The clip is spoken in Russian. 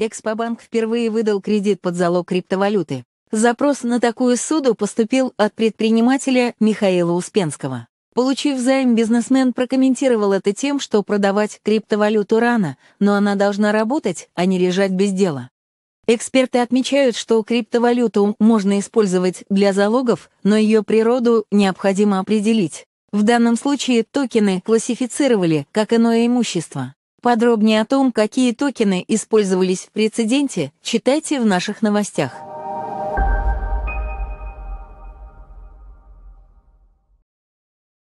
Экспобанк впервые выдал кредит под залог криптовалюты. Запрос на такую суду поступил от предпринимателя Михаила Успенского. Получив займ, бизнесмен прокомментировал это тем, что продавать криптовалюту рано, но она должна работать, а не лежать без дела. Эксперты отмечают, что криптовалюту можно использовать для залогов, но ее природу необходимо определить. В данном случае токены классифицировали как иное имущество. Подробнее о том, какие токены использовались в прецеденте, читайте в наших новостях.